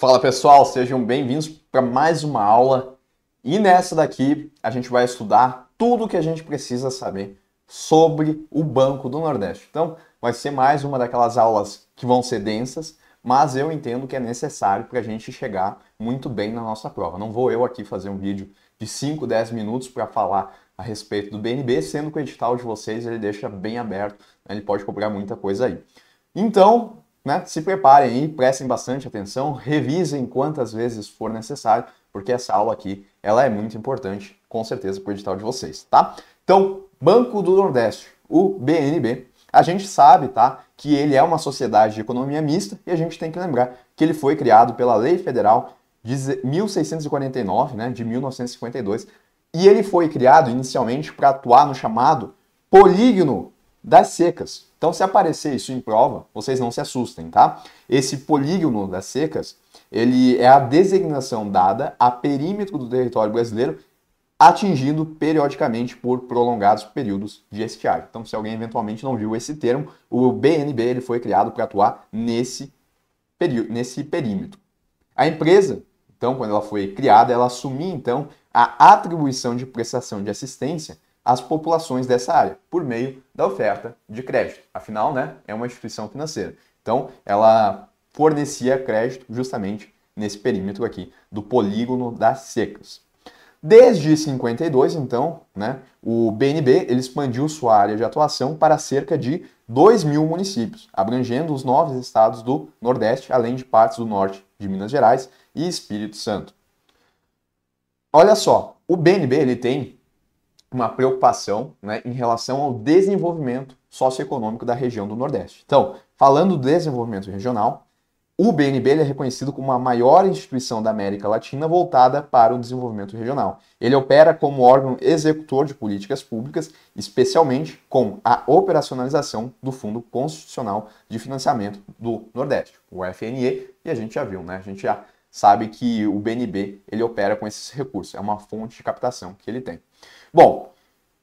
Fala pessoal, sejam bem-vindos para mais uma aula. E nessa daqui a gente vai estudar tudo o que a gente precisa saber sobre o Banco do Nordeste. Então, vai ser mais uma daquelas aulas que vão ser densas, mas eu entendo que é necessário para a gente chegar muito bem na nossa prova. Não vou eu aqui fazer um vídeo de 5, 10 minutos para falar a respeito do BNB, sendo que o edital de vocês ele deixa bem aberto, né? ele pode cobrar muita coisa aí. Então, né, se preparem aí, prestem bastante atenção, revisem quantas vezes for necessário, porque essa aula aqui ela é muito importante, com certeza, para o edital de vocês, tá? Então, Banco do Nordeste, o BNB, a gente sabe, tá, que ele é uma sociedade de economia mista e a gente tem que lembrar que ele foi criado pela Lei Federal de 1649, né, de 1952, e ele foi criado inicialmente para atuar no chamado polígono das secas. Então, se aparecer isso em prova, vocês não se assustem, tá? Esse polígono das secas, ele é a designação dada a perímetro do território brasileiro atingido periodicamente por prolongados períodos de estiagem. Então, se alguém eventualmente não viu esse termo, o BNB ele foi criado para atuar nesse, nesse perímetro. A empresa, então, quando ela foi criada, ela assumia então a atribuição de prestação de assistência às populações dessa área, por meio da oferta de crédito. Afinal, né, é uma instituição financeira. Então, ela fornecia crédito justamente nesse perímetro aqui do polígono das secas. Desde 52, então, né, o BNB ele expandiu sua área de atuação para cerca de 2 mil municípios, abrangendo os nove estados do Nordeste, além de partes do Norte de Minas Gerais e Espírito Santo. Olha só, o BNB ele tem uma preocupação né, em relação ao desenvolvimento socioeconômico da região do Nordeste. Então, falando do desenvolvimento regional, o BNB é reconhecido como a maior instituição da América Latina voltada para o desenvolvimento regional. Ele opera como órgão executor de políticas públicas, especialmente com a operacionalização do Fundo Constitucional de Financiamento do Nordeste, o FNE, e a gente já viu, né? A gente já sabe que o BNB ele opera com esses recursos, é uma fonte de captação que ele tem. Bom,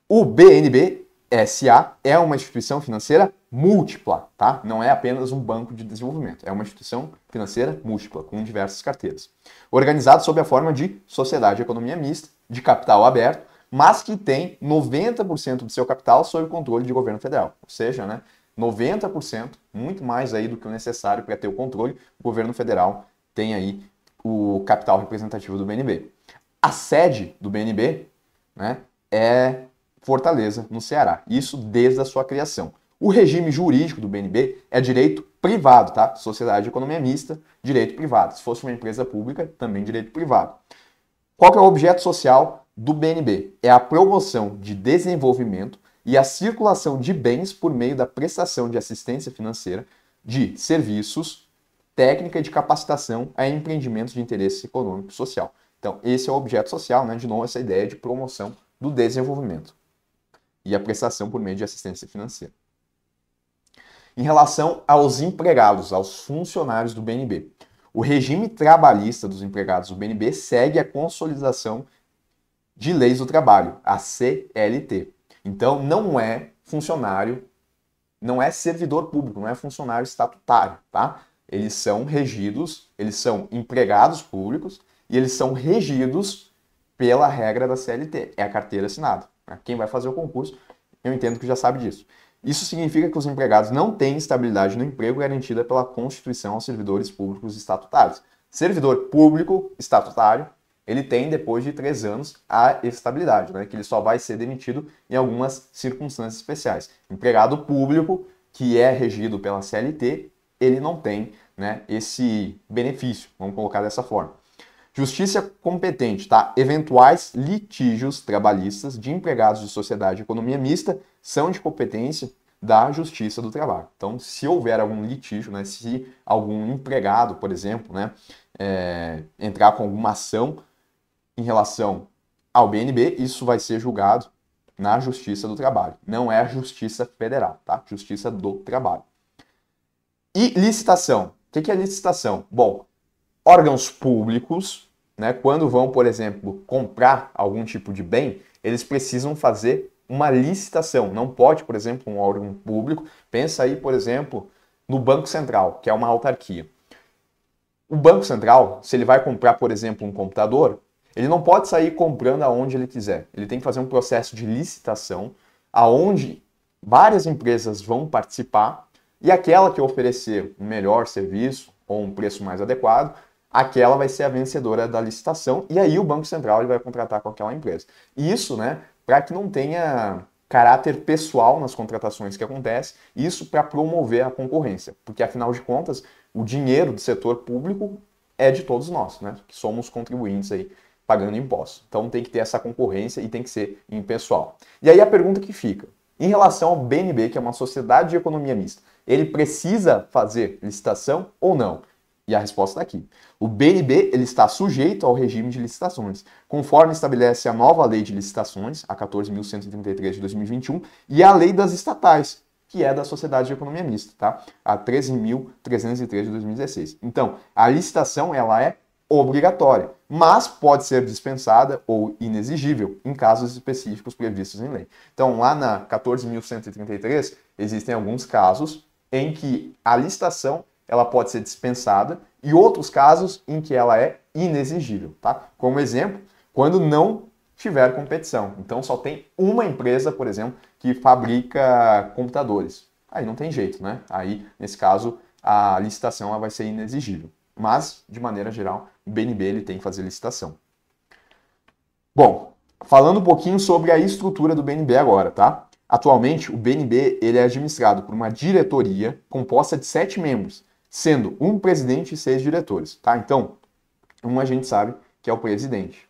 o BNB SA é uma instituição financeira múltipla, tá? Não é apenas um banco de desenvolvimento, é uma instituição financeira múltipla, com diversas carteiras. Organizado sob a forma de sociedade de economia mista, de capital aberto, mas que tem 90% do seu capital sob o controle de governo federal. Ou seja, né, 90%, muito mais aí do que o necessário para ter o controle, o governo federal tem aí o capital representativo do BNB. A sede do BNB né, é Fortaleza, no Ceará. Isso desde a sua criação. O regime jurídico do BNB é direito privado, tá? Sociedade de economia mista, direito privado. Se fosse uma empresa pública, também direito privado. Qual que é o objeto social do BNB? É a promoção de desenvolvimento e a circulação de bens por meio da prestação de assistência financeira de serviços, técnica de capacitação a empreendimentos de interesse econômico e social. Então, esse é o objeto social, né? De novo, essa ideia de promoção do desenvolvimento e a prestação por meio de assistência financeira. Em relação aos empregados, aos funcionários do BNB, o regime trabalhista dos empregados do BNB segue a consolidação de leis do trabalho, a CLT. Então, não é funcionário, não é servidor público, não é funcionário estatutário, tá? Eles são regidos, eles são empregados públicos e eles são regidos pela regra da CLT, é a carteira assinada. Né? Quem vai fazer o concurso, eu entendo que já sabe disso. Isso significa que os empregados não têm estabilidade no emprego garantida pela Constituição aos servidores públicos estatutários. Servidor público estatutário, ele tem, depois de três anos, a estabilidade, né? que ele só vai ser demitido em algumas circunstâncias especiais. Empregado público, que é regido pela CLT, ele não tem né, esse benefício, vamos colocar dessa forma. Justiça competente, tá? Eventuais litígios trabalhistas de empregados de sociedade de economia mista são de competência da Justiça do Trabalho. Então, se houver algum litígio, né, se algum empregado, por exemplo, né, é, entrar com alguma ação em relação ao BNB, isso vai ser julgado na Justiça do Trabalho. Não é a Justiça Federal, tá? Justiça do Trabalho. E licitação. O que é licitação? Bom, órgãos públicos né? Quando vão, por exemplo, comprar algum tipo de bem, eles precisam fazer uma licitação. Não pode, por exemplo, um órgão público. Pensa aí, por exemplo, no Banco Central, que é uma autarquia. O Banco Central, se ele vai comprar, por exemplo, um computador, ele não pode sair comprando aonde ele quiser. Ele tem que fazer um processo de licitação aonde várias empresas vão participar e aquela que oferecer um melhor serviço ou um preço mais adequado aquela vai ser a vencedora da licitação e aí o Banco Central ele vai contratar com aquela empresa. Isso, né, para que não tenha caráter pessoal nas contratações que acontece, isso para promover a concorrência, porque afinal de contas, o dinheiro do setor público é de todos nós, né, que somos contribuintes aí pagando impostos. Então tem que ter essa concorrência e tem que ser impessoal. E aí a pergunta que fica, em relação ao BNB, que é uma sociedade de economia mista, ele precisa fazer licitação ou não? E a resposta está aqui. O BNB ele está sujeito ao regime de licitações, conforme estabelece a nova Lei de Licitações, a 14.133 de 2021, e a Lei das Estatais, que é da Sociedade de Economia Mista, tá? A 13.303 de 2016. Então, a licitação ela é obrigatória, mas pode ser dispensada ou inexigível em casos específicos previstos em lei. Então, lá na 14.133, existem alguns casos em que a licitação ela pode ser dispensada e outros casos em que ela é inexigível, tá? Como exemplo, quando não tiver competição. Então só tem uma empresa, por exemplo, que fabrica computadores. Aí não tem jeito, né? Aí, nesse caso, a licitação ela vai ser inexigível. Mas, de maneira geral, o BNB ele tem que fazer licitação. Bom, falando um pouquinho sobre a estrutura do BNB agora, tá? Atualmente, o BNB ele é administrado por uma diretoria composta de sete membros, sendo um presidente e seis diretores, tá? Então, um a gente sabe que é o presidente.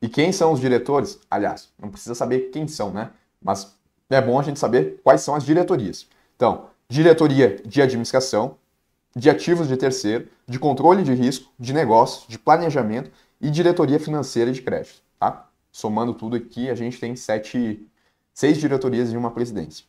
E quem são os diretores? Aliás, não precisa saber quem são, né? Mas é bom a gente saber quais são as diretorias. Então, diretoria de administração, de ativos de terceiro, de controle de risco, de negócios, de planejamento e diretoria financeira de crédito, tá? Somando tudo aqui, a gente tem sete, seis diretorias e uma presidência.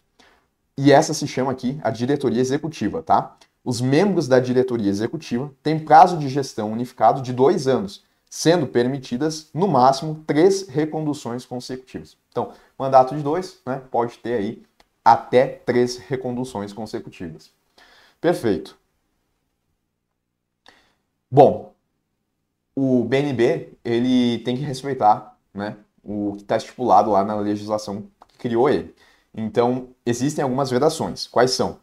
E essa se chama aqui a diretoria executiva, tá? os membros da diretoria executiva têm prazo de gestão unificado de dois anos, sendo permitidas, no máximo, três reconduções consecutivas. Então, mandato de dois, né, pode ter aí até três reconduções consecutivas. Perfeito. Bom, o BNB ele tem que respeitar né, o que está estipulado lá na legislação que criou ele. Então, existem algumas vedações. Quais são?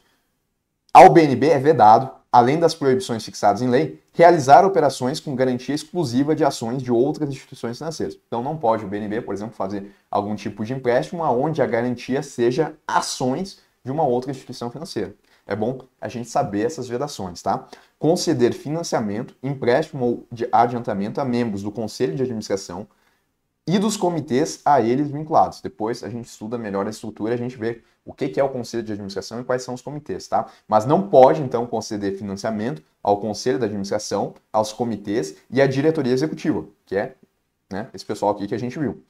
Ao BNB é vedado, além das proibições fixadas em lei, realizar operações com garantia exclusiva de ações de outras instituições financeiras. Então não pode o BNB, por exemplo, fazer algum tipo de empréstimo aonde a garantia seja ações de uma outra instituição financeira. É bom a gente saber essas vedações, tá? Conceder financiamento, empréstimo ou de adiantamento a membros do conselho de administração e dos comitês a eles vinculados. Depois a gente estuda melhor a estrutura, a gente vê o que é o conselho de administração e quais são os comitês, tá? Mas não pode, então, conceder financiamento ao conselho da administração, aos comitês e à diretoria executiva, que é né, esse pessoal aqui que a gente viu.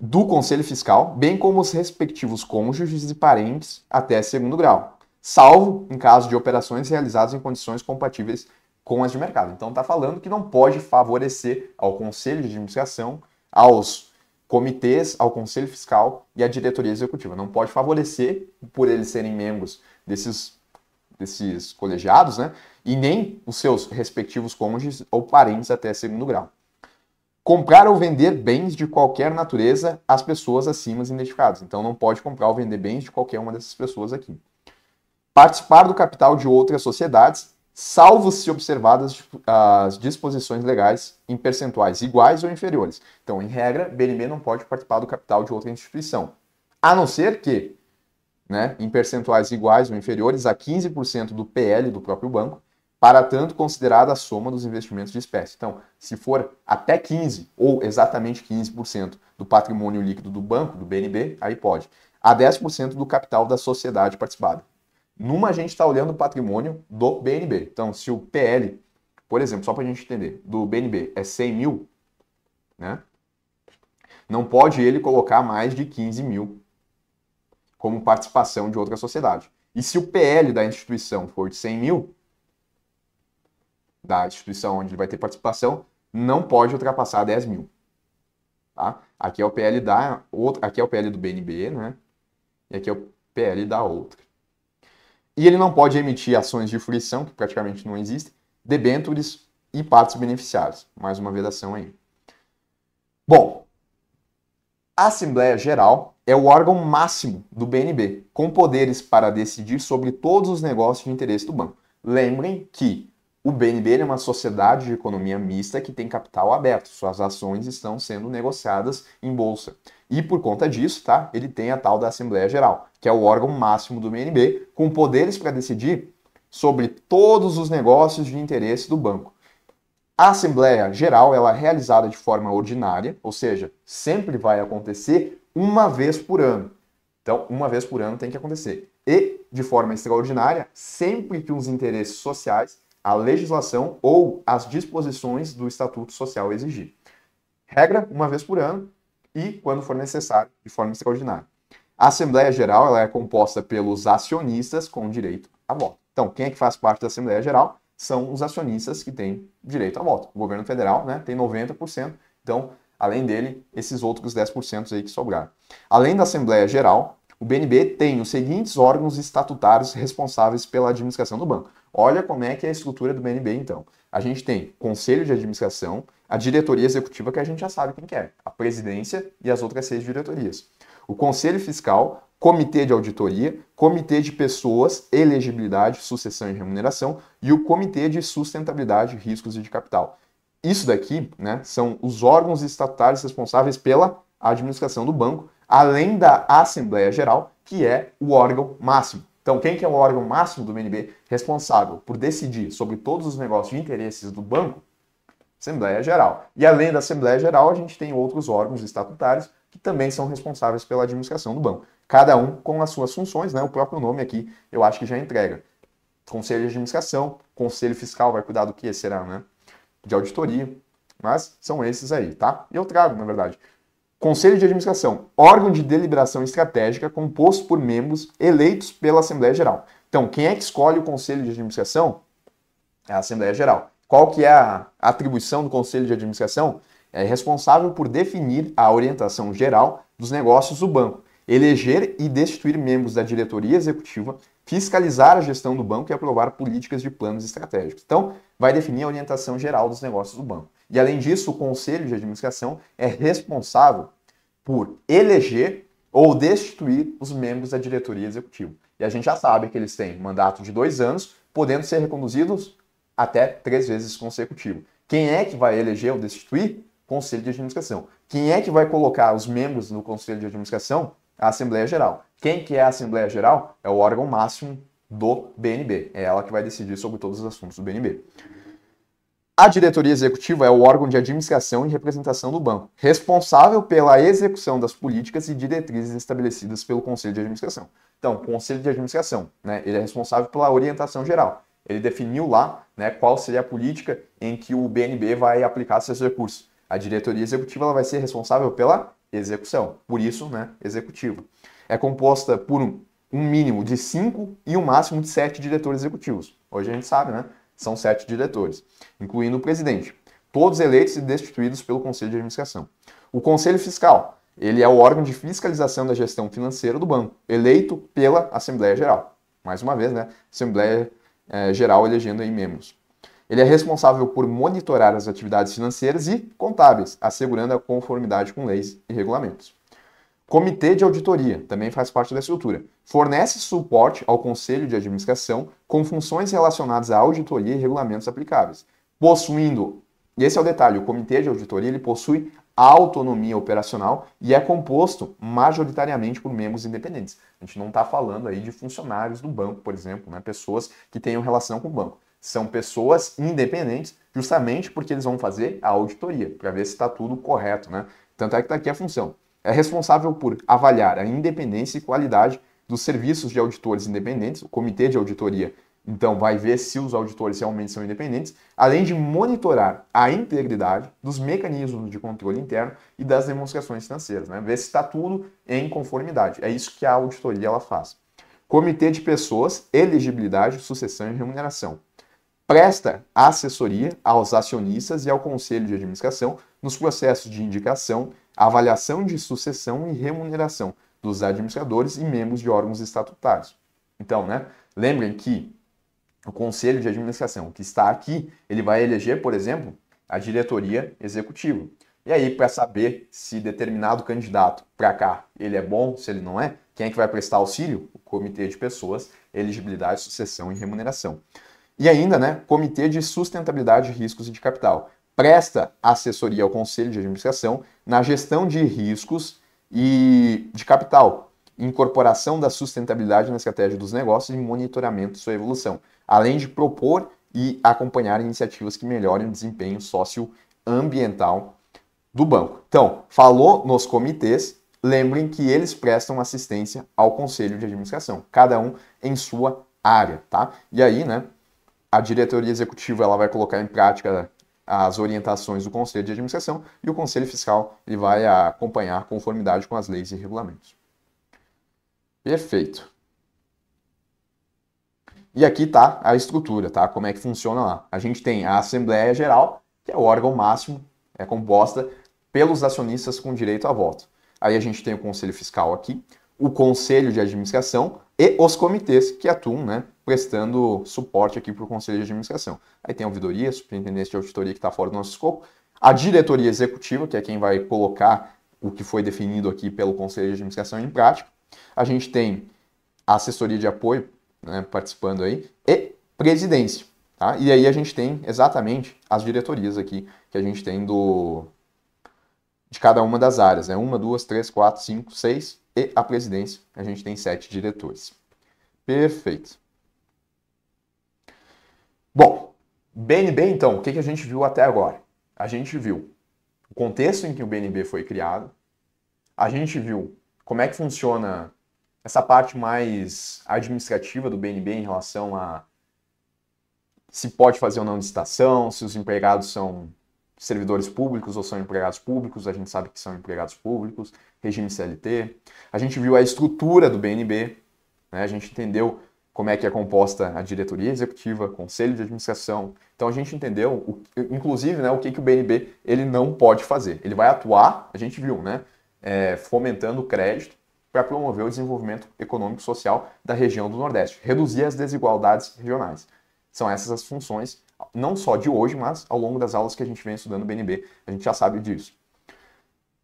Do conselho fiscal, bem como os respectivos cônjuges e parentes até segundo grau, salvo em caso de operações realizadas em condições compatíveis com as de mercado. Então, está falando que não pode favorecer ao conselho de administração, aos comitês ao Conselho Fiscal e à diretoria executiva. Não pode favorecer, por eles serem membros desses, desses colegiados, né? E nem os seus respectivos cônjuges ou parentes até segundo grau. Comprar ou vender bens de qualquer natureza às pessoas acima identificadas. Então não pode comprar ou vender bens de qualquer uma dessas pessoas aqui. Participar do capital de outras sociedades salvo se observadas tipo, as disposições legais em percentuais iguais ou inferiores. Então, em regra, BNB não pode participar do capital de outra instituição, a não ser que, né, em percentuais iguais ou inferiores a 15% do PL do próprio banco, para tanto considerada a soma dos investimentos de espécie. Então, se for até 15 ou exatamente 15% do patrimônio líquido do banco, do BNB, aí pode. A 10% do capital da sociedade participada. Numa, a gente está olhando o patrimônio do BNB. Então, se o PL, por exemplo, só para a gente entender, do BNB é 100 mil, né? não pode ele colocar mais de 15 mil como participação de outra sociedade. E se o PL da instituição for de 100 mil, da instituição onde ele vai ter participação, não pode ultrapassar 10 mil. Tá? Aqui é o PL da outra, aqui é o PL do BNB, né? E aqui é o PL da outra. E ele não pode emitir ações de fruição, que praticamente não existem, debêntures e partes beneficiárias. Mais uma vedação aí. Bom, a Assembleia Geral é o órgão máximo do BNB, com poderes para decidir sobre todos os negócios de interesse do banco. Lembrem que o BNB é uma sociedade de economia mista que tem capital aberto, suas ações estão sendo negociadas em bolsa. E por conta disso, tá, ele tem a tal da Assembleia Geral, que é o órgão máximo do BNB, com poderes para decidir sobre todos os negócios de interesse do banco. A Assembleia Geral ela é realizada de forma ordinária, ou seja, sempre vai acontecer uma vez por ano. Então, uma vez por ano tem que acontecer. E, de forma extraordinária, sempre que os interesses sociais a legislação ou as disposições do Estatuto Social exigir. Regra uma vez por ano e, quando for necessário, de forma extraordinária. A Assembleia Geral ela é composta pelos acionistas com direito a voto. Então, quem é que faz parte da Assembleia Geral? São os acionistas que têm direito a voto. O governo federal né, tem 90%, então, além dele, esses outros 10% aí que sobraram. Além da Assembleia Geral, o BNB tem os seguintes órgãos estatutários responsáveis pela administração do banco. Olha como é que é a estrutura do BNB, então. A gente tem conselho de administração, a diretoria executiva, que a gente já sabe quem é, a presidência e as outras seis diretorias. O conselho fiscal, comitê de auditoria, comitê de pessoas, elegibilidade, sucessão e remuneração e o comitê de sustentabilidade, riscos e de capital. Isso daqui né, são os órgãos estatais responsáveis pela administração do banco, além da Assembleia Geral, que é o órgão máximo. Então, quem que é o órgão máximo do BNB responsável por decidir sobre todos os negócios de interesses do banco? Assembleia Geral. E além da Assembleia Geral, a gente tem outros órgãos estatutários que também são responsáveis pela administração do banco. Cada um com as suas funções, né? O próprio nome aqui eu acho que já entrega. Conselho de administração, conselho fiscal vai cuidar do que será, né? De auditoria. Mas são esses aí, tá? E eu trago, na verdade, Conselho de Administração, órgão de deliberação estratégica composto por membros eleitos pela Assembleia Geral. Então, quem é que escolhe o Conselho de Administração? É a Assembleia Geral. Qual que é a atribuição do Conselho de Administração? É responsável por definir a orientação geral dos negócios do banco, eleger e destituir membros da diretoria executiva, fiscalizar a gestão do banco e aprovar políticas de planos estratégicos. Então, vai definir a orientação geral dos negócios do banco. E além disso, o conselho de administração é responsável por eleger ou destituir os membros da diretoria executiva. E a gente já sabe que eles têm mandato de dois anos, podendo ser reconduzidos até três vezes consecutivo. Quem é que vai eleger ou destituir? Conselho de administração. Quem é que vai colocar os membros no conselho de administração? A Assembleia Geral. Quem que é a Assembleia Geral? É o órgão máximo do BNB. É ela que vai decidir sobre todos os assuntos do BNB. A diretoria executiva é o órgão de administração e representação do banco, responsável pela execução das políticas e diretrizes estabelecidas pelo conselho de administração. Então, o conselho de administração, né, ele é responsável pela orientação geral. Ele definiu lá, né, qual seria a política em que o BNB vai aplicar seus recursos. A diretoria executiva ela vai ser responsável pela execução, por isso, né, executiva. É composta por um, um mínimo de cinco e um máximo de sete diretores executivos. Hoje a gente sabe, né? São sete diretores, incluindo o presidente, todos eleitos e destituídos pelo Conselho de Administração. O Conselho Fiscal, ele é o órgão de fiscalização da gestão financeira do banco, eleito pela Assembleia Geral. Mais uma vez, né? Assembleia é, Geral elegendo aí membros. Ele é responsável por monitorar as atividades financeiras e contábeis, assegurando a conformidade com leis e regulamentos. Comitê de auditoria também faz parte da estrutura. Fornece suporte ao conselho de administração com funções relacionadas à auditoria e regulamentos aplicáveis, possuindo, e esse é o detalhe, o comitê de auditoria ele possui autonomia operacional e é composto majoritariamente por membros independentes. A gente não está falando aí de funcionários do banco, por exemplo, né? pessoas que tenham relação com o banco. São pessoas independentes justamente porque eles vão fazer a auditoria, para ver se está tudo correto. Né? Tanto é que está aqui a função é responsável por avaliar a independência e qualidade dos serviços de auditores independentes, o comitê de auditoria então, vai ver se os auditores realmente são independentes, além de monitorar a integridade dos mecanismos de controle interno e das demonstrações financeiras, né? ver se está tudo em conformidade. É isso que a auditoria ela faz. Comitê de pessoas, elegibilidade, sucessão e remuneração presta assessoria aos acionistas e ao conselho de administração nos processos de indicação, avaliação de sucessão e remuneração dos administradores e membros de órgãos estatutários. Então, né, lembrem que o conselho de administração que está aqui, ele vai eleger, por exemplo, a diretoria executiva. E aí, para saber se determinado candidato para cá ele é bom, se ele não é, quem é que vai prestar auxílio? O comitê de pessoas, elegibilidade, sucessão e remuneração. E ainda, né, Comitê de Sustentabilidade, Riscos e de Capital. Presta assessoria ao Conselho de Administração na gestão de riscos e de capital, incorporação da sustentabilidade na estratégia dos negócios e monitoramento de sua evolução, além de propor e acompanhar iniciativas que melhorem o desempenho socioambiental do banco. Então, falou nos comitês, lembrem que eles prestam assistência ao conselho de administração, cada um em sua área, tá? E aí, né, a diretoria executiva ela vai colocar em prática as orientações do Conselho de Administração e o Conselho Fiscal ele vai acompanhar conformidade com as leis e regulamentos. Perfeito. E aqui tá a estrutura, tá? Como é que funciona lá? A gente tem a Assembleia Geral, que é o órgão máximo, é composta pelos acionistas com direito a voto. Aí a gente tem o Conselho Fiscal aqui, o Conselho de Administração e os comitês que atuam, né, prestando suporte aqui para o Conselho de Administração. Aí tem a auditoria, superintendência de auditoria que está fora do nosso escopo, a diretoria executiva, que é quem vai colocar o que foi definido aqui pelo Conselho de Administração em prática. A gente tem a assessoria de apoio né, participando aí e presidência. Tá? E aí a gente tem exatamente as diretorias aqui que a gente tem do de cada uma das áreas. Né? Uma, duas, três, quatro, cinco, seis e a presidência. A gente tem sete diretores. Perfeito. Bom, BNB então, o que, a gente viu até agora? A gente viu o contexto em que o BNB foi criado, a gente viu como é que funciona essa parte mais administrativa do BNB em relação a se pode fazer ou não licitação, se os empregados são servidores públicos ou são empregados públicos, a gente sabe que são empregados públicos, regime CLT. A gente viu a estrutura do BNB, né? a gente entendeu como é que é composta a diretoria executiva, conselho de administração. Então a gente entendeu, o, inclusive, né, o que, que o BNB ele não pode fazer. Ele vai atuar, a gente viu, né, é, fomentando o crédito para promover o desenvolvimento econômico e social da região do Nordeste, reduzir as desigualdades regionais. São essas as funções, não só de hoje, mas ao longo das aulas que a gente vem estudando o BNB, a gente já sabe disso.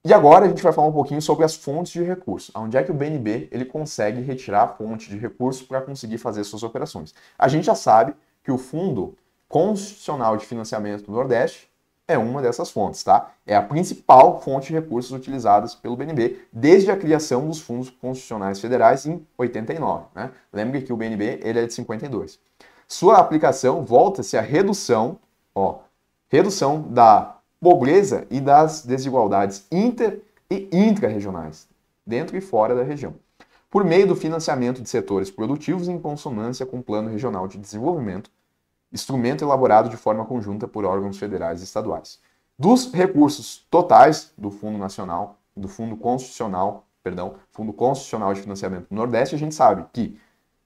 E agora a gente vai falar um pouquinho sobre as fontes de recurso. Onde é que o BNB ele consegue retirar a fonte de recurso para conseguir fazer suas operações? A gente já sabe que o Fundo Constitucional de Financiamento do Nordeste é uma dessas fontes, tá? É a principal fonte de recursos utilizadas pelo BNB desde a criação dos fundos constitucionais federais em 89, né? Lembre que o BNB ele é de 52. Sua aplicação volta-se à redução, ó, redução da pobreza e das desigualdades inter e intra-regionais, dentro e fora da região, por meio do financiamento de setores produtivos em consonância com o Plano Regional de Desenvolvimento, instrumento elaborado de forma conjunta por órgãos federais e estaduais. Dos recursos totais do Fundo Nacional, do Fundo Constitucional, perdão, Fundo Constitucional de Financiamento do Nordeste, a gente sabe que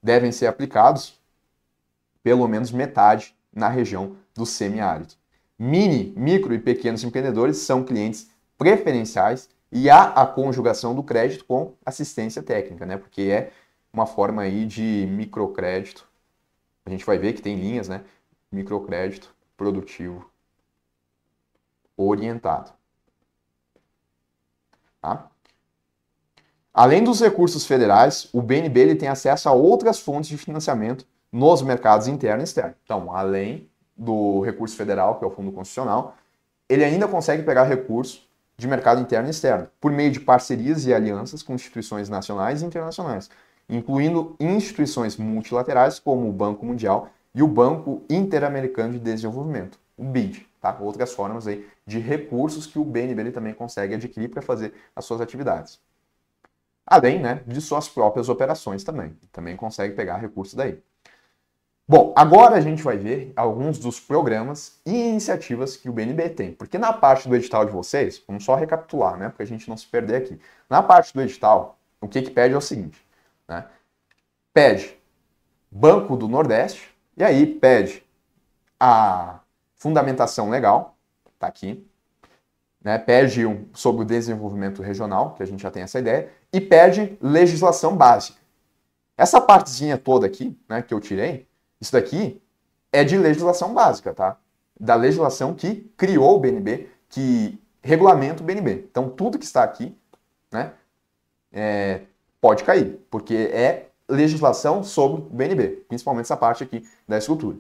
devem ser aplicados pelo menos metade na região do semiárido. Mini, micro e pequenos empreendedores são clientes preferenciais e há a conjugação do crédito com assistência técnica, né? Porque é uma forma aí de microcrédito. A gente vai ver que tem linhas, né? Microcrédito produtivo orientado. Tá? Além dos recursos federais, o BNB ele tem acesso a outras fontes de financiamento nos mercados interno e externo. Então, além do recurso federal, que é o Fundo Constitucional, ele ainda consegue pegar recurso de mercado interno e externo, por meio de parcerias e alianças com instituições nacionais e internacionais, incluindo instituições multilaterais como o Banco Mundial e o Banco Interamericano de Desenvolvimento, o BID, tá? outras formas aí de recursos que o BNB também consegue adquirir para fazer as suas atividades. Além né, de suas próprias operações também, também consegue pegar recursos daí. Bom, agora a gente vai ver alguns dos programas e iniciativas que o BNB tem, porque na parte do edital de vocês, vamos só recapitular, né, Para a gente não se perder aqui. Na parte do edital, o que, que pede é o seguinte, né, pede Banco do Nordeste, e aí pede a fundamentação legal, tá aqui, né, pede um, sobre o desenvolvimento regional, que a gente já tem essa ideia, e pede legislação básica. Essa partezinha toda aqui, né, que eu tirei, isso daqui é de legislação básica, tá? Da legislação que criou o BNB, que regulamenta o BNB. Então, tudo que está aqui, né, é, pode cair, porque é legislação sobre o BNB, principalmente essa parte aqui da escultura.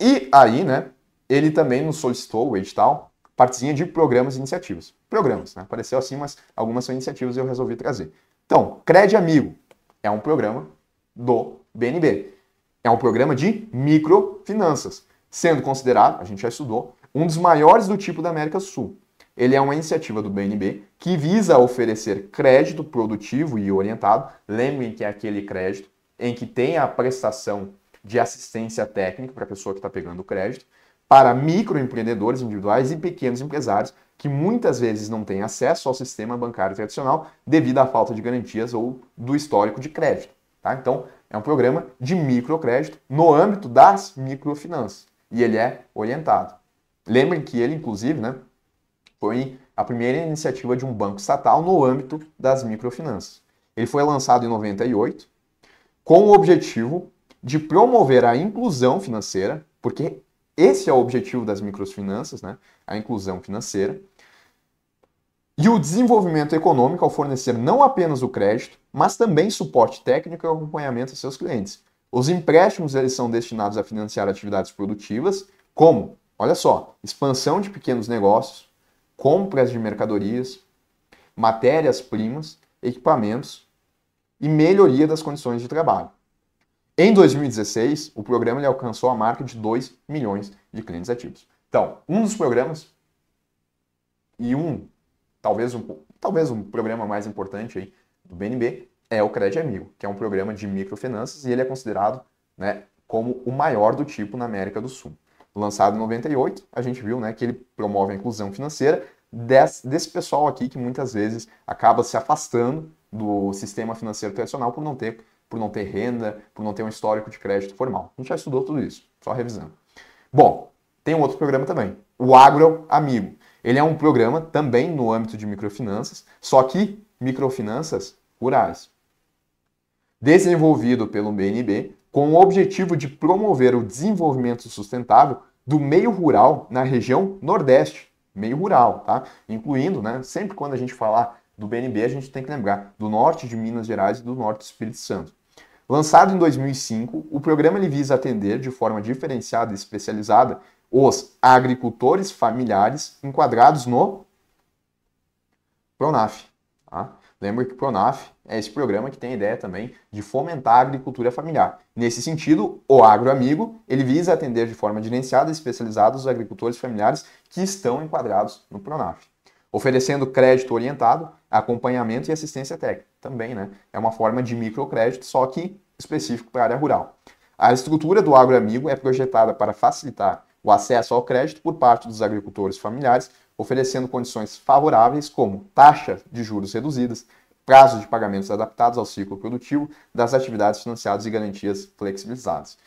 E aí, né, ele também nos solicitou o edital, partezinha de programas e iniciativas. Programas, né? Apareceu assim, mas algumas são iniciativas e eu resolvi trazer. Então, Crédito Amigo é um programa do BNB. É um programa de microfinanças, sendo considerado, a gente já estudou, um dos maiores do tipo da América do Sul. Ele é uma iniciativa do BNB que visa oferecer crédito produtivo e orientado. Lembrem que é aquele crédito em que tem a prestação de assistência técnica para a pessoa que está pegando o crédito, para microempreendedores individuais e pequenos empresários que muitas vezes não têm acesso ao sistema bancário tradicional devido à falta de garantias ou do histórico de crédito. Tá? Então, é um programa de microcrédito no âmbito das microfinanças. E ele é orientado. Lembrem que ele, inclusive, né, foi a primeira iniciativa de um banco estatal no âmbito das microfinanças. Ele foi lançado em 98 com o objetivo de promover a inclusão financeira, porque esse é o objetivo das microfinanças, né? a inclusão financeira, e o desenvolvimento econômico ao fornecer não apenas o crédito, mas também suporte técnico e acompanhamento a seus clientes. Os empréstimos eles são destinados a financiar atividades produtivas, como, olha só, expansão de pequenos negócios, compras de mercadorias, matérias-primas, equipamentos e melhoria das condições de trabalho. Em 2016, o programa alcançou a marca de 2 milhões de clientes ativos. Então, um dos programas e um talvez um, talvez um programa mais importante aí do BNB é o Crédito Amigo, que é um programa de microfinanças e ele é considerado né, como o maior do tipo na América do Sul. Lançado em 98, a gente viu né, que ele promove a inclusão financeira desse, desse pessoal aqui que muitas vezes acaba se afastando do sistema financeiro tradicional por não ter por não ter renda, por não ter um histórico de crédito formal. A gente já estudou tudo isso, só revisando. Bom, tem um outro programa também, o Agro Amigo, ele é um programa também no âmbito de microfinanças, só que microfinanças rurais. Desenvolvido pelo BNB com o objetivo de promover o desenvolvimento sustentável do meio rural na região Nordeste, meio rural, tá? Incluindo, né, sempre quando a gente falar do BNB, a gente tem que lembrar do norte de Minas Gerais e do norte do Espírito Santo. Lançado em 2005, o programa ele visa atender de forma diferenciada e especializada os agricultores familiares enquadrados no Pronaf. Tá? Lembra que o Pronaf é esse programa que tem a ideia também de fomentar a agricultura familiar. Nesse sentido, o agroamigo ele visa atender de forma gerenciada e especializada os agricultores familiares que estão enquadrados no Pronaf. Oferecendo crédito orientado, acompanhamento e assistência técnica. Também né? é uma forma de microcrédito, só que específico para a área rural. A estrutura do agroamigo é projetada para facilitar o acesso ao crédito por parte dos agricultores familiares, oferecendo condições favoráveis como taxa de juros reduzidas, prazo de pagamentos adaptados ao ciclo produtivo das atividades financiadas e garantias flexibilizadas.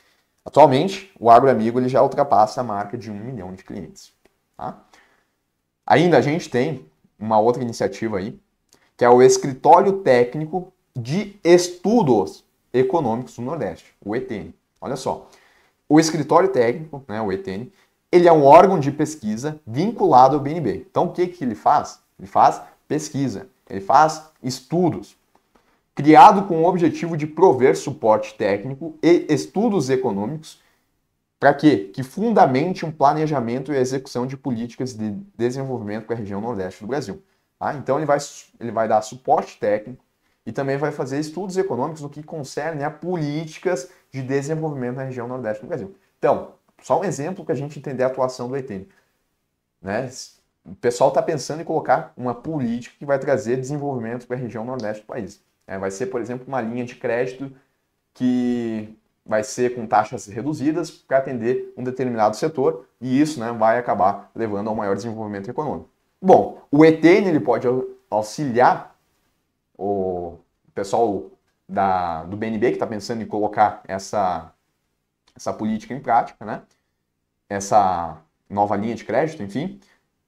Atualmente, o AgroAmigo ele já ultrapassa a marca de um milhão de clientes. Tá? Ainda a gente tem uma outra iniciativa aí, que é o Escritório Técnico de Estudos Econômicos do Nordeste, o ETN. Olha só, o escritório técnico, né, o ETN, ele é um órgão de pesquisa vinculado ao BNB. Então, o que, que ele faz? Ele faz pesquisa, ele faz estudos. Criado com o objetivo de prover suporte técnico e estudos econômicos para quê? Que fundamente um planejamento e execução de políticas de desenvolvimento para a região nordeste do Brasil. Tá? Então, ele vai, ele vai dar suporte técnico e também vai fazer estudos econômicos no que concerne a políticas de desenvolvimento na região nordeste do Brasil. Então, só um exemplo para a gente entender a atuação do ETN. Né? O pessoal está pensando em colocar uma política que vai trazer desenvolvimento para a região nordeste do país. É, vai ser, por exemplo, uma linha de crédito que vai ser com taxas reduzidas para atender um determinado setor e isso né, vai acabar levando ao maior desenvolvimento econômico. Bom, o ETN ele pode auxiliar o pessoal da, do BNB, que está pensando em colocar essa, essa política em prática, né? essa nova linha de crédito, enfim,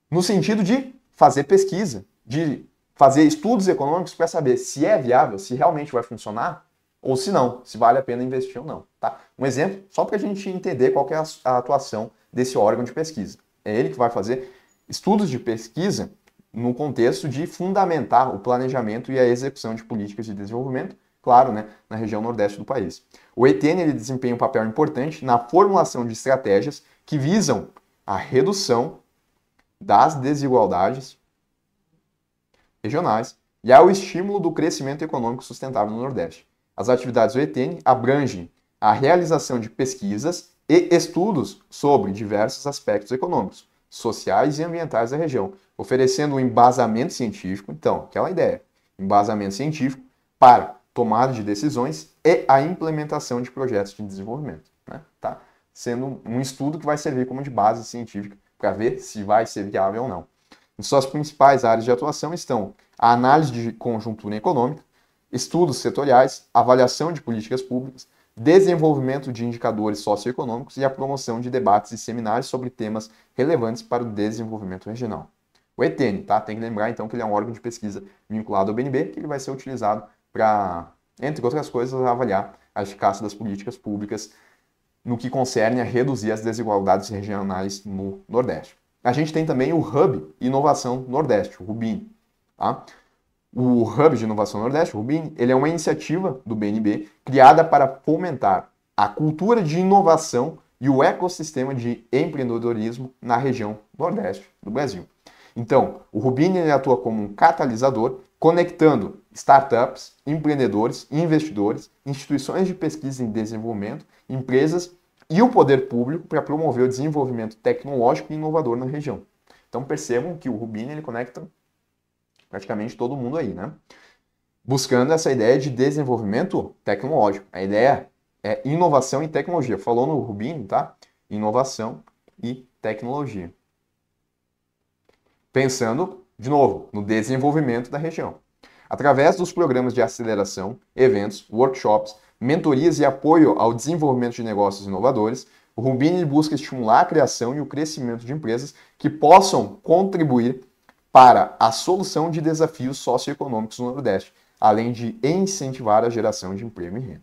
no sentido de fazer pesquisa, de fazer estudos econômicos para saber se é viável, se realmente vai funcionar ou se não, se vale a pena investir ou não. Tá? Um exemplo, só para a gente entender qual é a atuação desse órgão de pesquisa. É ele que vai fazer estudos de pesquisa no contexto de fundamentar o planejamento e a execução de políticas de desenvolvimento claro, né, na região nordeste do país. O ETN ele desempenha um papel importante na formulação de estratégias que visam a redução das desigualdades regionais e ao estímulo do crescimento econômico sustentável no Nordeste. As atividades do ETN abrangem a realização de pesquisas e estudos sobre diversos aspectos econômicos, sociais e ambientais da região, oferecendo um embasamento científico, então, aquela ideia, embasamento científico para tomada de decisões e a implementação de projetos de desenvolvimento. Né? Tá? Sendo um estudo que vai servir como de base científica para ver se vai ser viável ou não. Em então, suas principais áreas de atuação estão a análise de conjuntura econômica, estudos setoriais, avaliação de políticas públicas, desenvolvimento de indicadores socioeconômicos e a promoção de debates e seminários sobre temas relevantes para o desenvolvimento regional. O ETN, tá? Tem que lembrar então que ele é um órgão de pesquisa vinculado ao BNB, que ele vai ser utilizado para, entre outras coisas, avaliar a eficácia das políticas públicas no que concerne a reduzir as desigualdades regionais no Nordeste. A gente tem também o Hub Inovação Nordeste, o Rubin. Tá? O Hub de Inovação Nordeste, o Rubin, ele é uma iniciativa do BNB criada para fomentar a cultura de inovação e o ecossistema de empreendedorismo na região Nordeste do Brasil. Então, o Rubin atua como um catalisador, conectando startups, empreendedores, investidores, instituições de pesquisa e desenvolvimento, empresas e o poder público para promover o desenvolvimento tecnológico e inovador na região. Então percebam que o Rubini ele conecta praticamente todo mundo aí, né? Buscando essa ideia de desenvolvimento tecnológico. A ideia é inovação e tecnologia. Falou no Rubini, tá? Inovação e tecnologia. Pensando, de novo, no desenvolvimento da região através dos programas de aceleração, eventos, workshops, mentorias e apoio ao desenvolvimento de negócios inovadores, o Rubini busca estimular a criação e o crescimento de empresas que possam contribuir para a solução de desafios socioeconômicos no Nordeste, além de incentivar a geração de emprego e renda.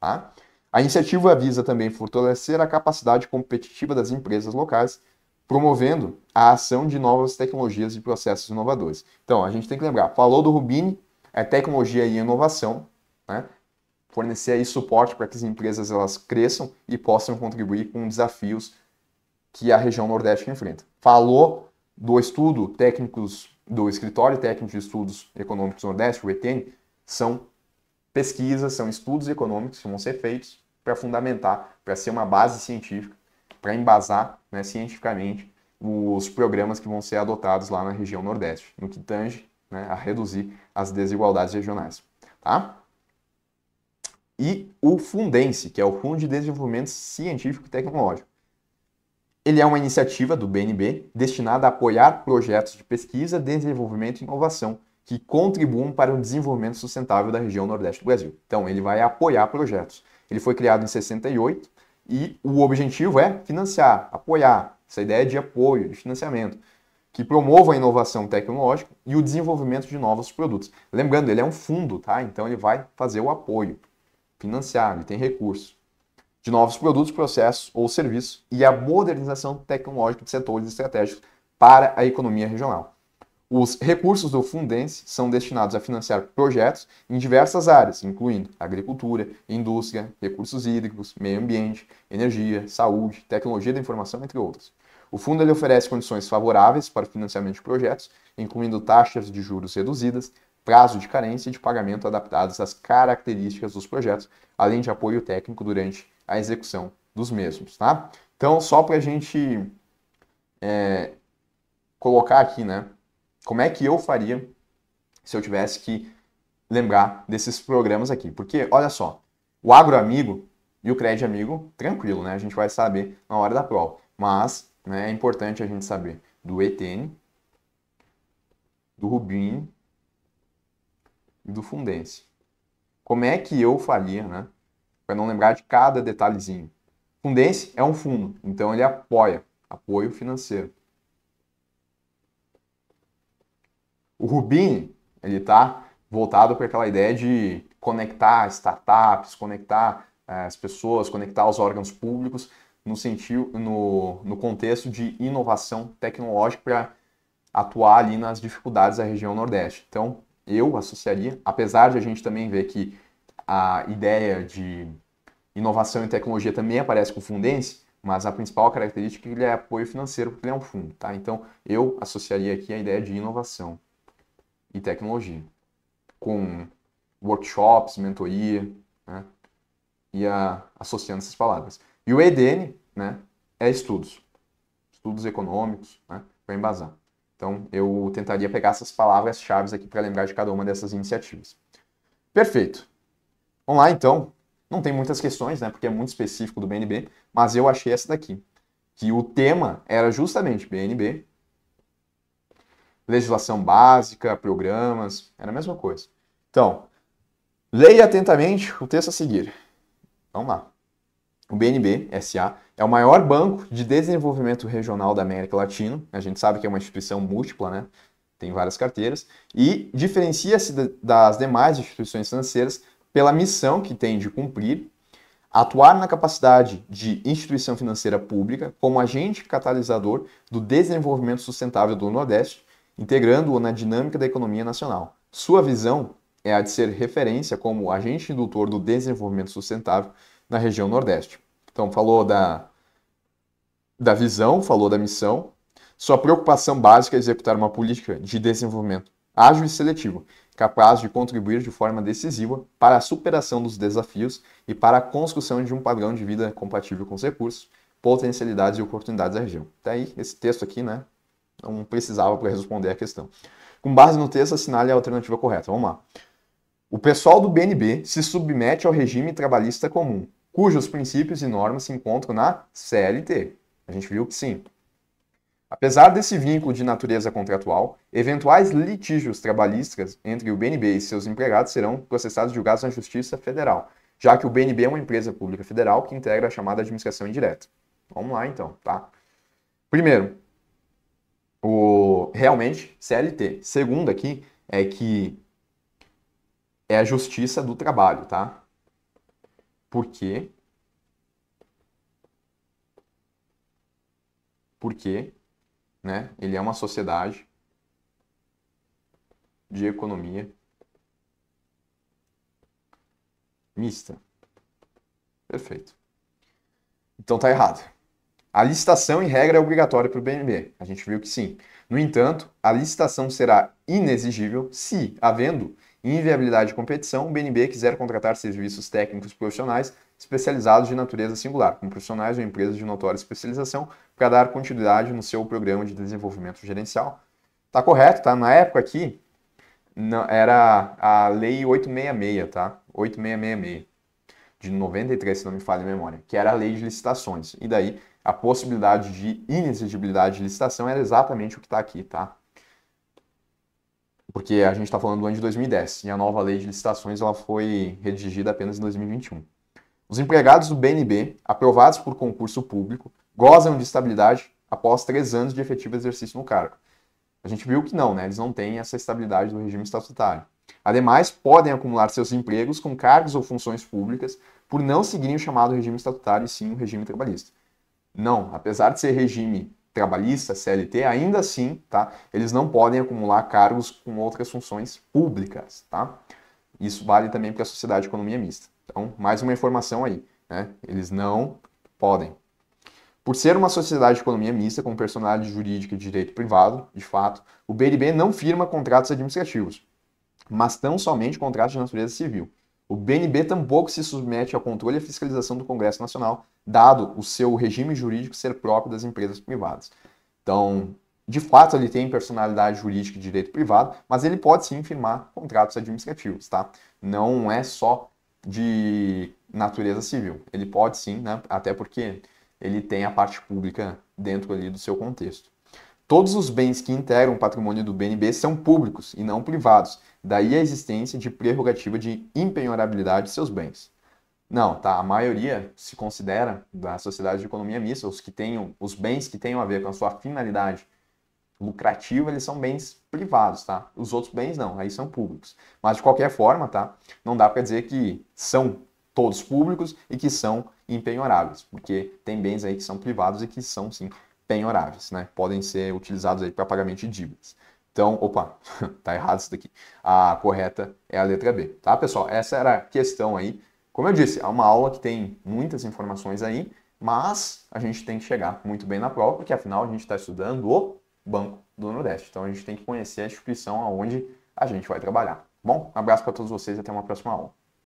Tá? A iniciativa visa também fortalecer a capacidade competitiva das empresas locais promovendo a ação de novas tecnologias e processos inovadores. Então, a gente tem que lembrar, falou do Rubini, é tecnologia e inovação, né? fornecer aí suporte para que as empresas elas cresçam e possam contribuir com desafios que a região nordeste enfrenta. Falou do estudo técnicos do escritório técnico de estudos econômicos nordeste, o ETN, são pesquisas, são estudos econômicos que vão ser feitos para fundamentar, para ser uma base científica para embasar né, cientificamente os programas que vão ser adotados lá na região Nordeste, no que tange né, a reduzir as desigualdades regionais. Tá? E o Fundense, que é o Fundo de Desenvolvimento Científico e Tecnológico. Ele é uma iniciativa do BNB destinada a apoiar projetos de pesquisa, desenvolvimento e inovação que contribuam para o desenvolvimento sustentável da região Nordeste do Brasil. Então, ele vai apoiar projetos. Ele foi criado em 68 e o objetivo é financiar, apoiar, essa ideia de apoio, de financiamento, que promova a inovação tecnológica e o desenvolvimento de novos produtos. Lembrando, ele é um fundo, tá? Então ele vai fazer o apoio, financiar, ele tem recursos de novos produtos, processos ou serviços e a modernização tecnológica de setores estratégicos para a economia regional. Os recursos do Fundense são destinados a financiar projetos em diversas áreas, incluindo agricultura, indústria, recursos hídricos, meio ambiente, energia, saúde, tecnologia da informação, entre outros. O fundo ele oferece condições favoráveis para o financiamento de projetos, incluindo taxas de juros reduzidas, prazo de carência e de pagamento adaptados às características dos projetos, além de apoio técnico durante a execução dos mesmos. Tá? Então, só para a gente é, colocar aqui, né? Como é que eu faria se eu tivesse que lembrar desses programas aqui? Porque, olha só, o Agro Amigo e o Crédito Amigo, tranquilo, né? A gente vai saber na hora da prova. Mas né, é importante a gente saber do ETN, do Rubin e do Fundense. Como é que eu faria, né? Para não lembrar de cada detalhezinho. Fundense é um fundo, então ele apoia, apoio financeiro. O Rubin, ele está voltado para aquela ideia de conectar startups, conectar é, as pessoas, conectar os órgãos públicos no sentido, no, no contexto de inovação tecnológica para atuar ali nas dificuldades da região Nordeste. Então, eu associaria, apesar de a gente também ver que a ideia de inovação e tecnologia também aparece com o Fundense, mas a principal característica é que ele é apoio financeiro, porque ele é um fundo, tá? Então, eu associaria aqui a ideia de inovação e tecnologia, com workshops, mentoria, né? e a, associando essas palavras. E o EDN né, é estudos, estudos econômicos, né, para embasar. Então, eu tentaria pegar essas palavras-chave aqui para lembrar de cada uma dessas iniciativas. Perfeito. Vamos lá, então. Não tem muitas questões, né, porque é muito específico do BNB, mas eu achei essa daqui, que o tema era justamente BNB legislação básica, programas, era é a mesma coisa. Então, leia atentamente o texto a seguir. Vamos lá. O BNB SA é o maior banco de desenvolvimento regional da América Latina. A gente sabe que é uma instituição múltipla, né? Tem várias carteiras e diferencia-se das demais instituições financeiras pela missão que tem de cumprir, atuar na capacidade de instituição financeira pública como agente catalisador do desenvolvimento sustentável do Nordeste integrando-o na dinâmica da economia nacional. Sua visão é a de ser referência como agente indutor do desenvolvimento sustentável na região Nordeste. Então, falou da, da visão, falou da missão. Sua preocupação básica é executar uma política de desenvolvimento ágil e seletivo, capaz de contribuir de forma decisiva para a superação dos desafios e para a construção de um padrão de vida compatível com os recursos, potencialidades e oportunidades da região. Daí tá esse texto aqui, né? Não precisava para responder a questão. Com base no texto, assinale a alternativa correta. Vamos lá. O pessoal do BNB se submete ao regime trabalhista comum, cujos princípios e normas se encontram na CLT. A gente viu que sim. Apesar desse vínculo de natureza contratual, eventuais litígios trabalhistas entre o BNB e seus empregados serão processados e julgados na Justiça Federal, já que o BNB é uma empresa pública federal que integra a chamada administração indireta. Vamos lá então, tá? Primeiro, o realmente CLT. Segundo aqui é que é a justiça do trabalho, tá? Porque porque, né, ele é uma sociedade de economia mista. Perfeito. Então tá errado. A licitação, em regra, é obrigatória para o BNB. A gente viu que sim. No entanto, a licitação será inexigível se, havendo inviabilidade de competição, o BNB quiser contratar serviços técnicos profissionais especializados de natureza singular, com profissionais ou empresas de notória especialização, para dar continuidade no seu programa de desenvolvimento gerencial. Tá correto, tá? Na época aqui, não, era a lei 866, tá? 8666 de 93, se não me falha a memória, que era a lei de licitações. E daí a possibilidade de inexigibilidade de licitação era exatamente o que está aqui, tá? Porque a gente está falando do ano de 2010 e a nova lei de licitações ela foi redigida apenas em 2021. Os empregados do BNB, aprovados por concurso público, gozam de estabilidade após três anos de efetivo exercício no cargo. A gente viu que não, né? Eles não têm essa estabilidade do regime estatutário. Ademais, podem acumular seus empregos com cargos ou funções públicas por não seguirem o chamado regime estatutário e sim o regime trabalhista. Não, apesar de ser regime trabalhista, CLT, ainda assim, tá? Eles não podem acumular cargos com outras funções públicas, tá? Isso vale também para a sociedade de economia é mista. Então, mais uma informação aí, né? Eles não podem. Por ser uma sociedade de economia mista com personalidade jurídica de direito privado, de fato, o BNB não firma contratos administrativos, mas tão somente contratos de natureza civil. O BNB tampouco se submete ao controle e fiscalização do Congresso Nacional, dado o seu regime jurídico ser próprio das empresas privadas. Então, de fato, ele tem personalidade jurídica de direito privado, mas ele pode sim firmar contratos administrativos, tá? Não é só de natureza civil. Ele pode sim, né? Até porque ele tem a parte pública dentro ali do seu contexto. Todos os bens que integram o patrimônio do BNB são públicos e não privados, daí a existência de prerrogativa de impenhorabilidade de seus bens. Não, tá? A maioria se considera da sociedade de economia mista, os que tenham, os bens que tenham a ver com a sua finalidade lucrativa, eles são bens privados, tá? Os outros bens não, aí são públicos. Mas de qualquer forma, tá? Não dá para dizer que são todos públicos e que são impenhoráveis, porque tem bens aí que são privados e que são sim penhoráveis, né? Podem ser utilizados aí para pagamento de dívidas. Então, opa, tá errado isso daqui. A correta é a letra B, tá, pessoal? Essa era a questão aí. Como eu disse, é uma aula que tem muitas informações aí, mas a gente tem que chegar muito bem na prova, porque afinal a gente está estudando o Banco do Nordeste. Então a gente tem que conhecer a instituição aonde a gente vai trabalhar. Bom, um abraço para todos vocês e até uma próxima aula.